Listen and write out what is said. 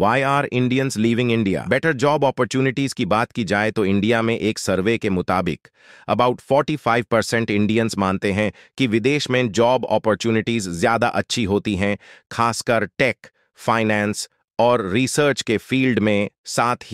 Y are Indians living India better job opportunities की बात की जाए तो इंडिया में एक सर्वे के मुताबिक अबाउट 45 परसेंट इंडियंस मानते हैं कि विदेश में जॉब अपॉर्चुनिटीज ज्यादा अच्छी होती हैं खासकर टेक फाइनेंस और रिसर्च के फील्ड में साथ ही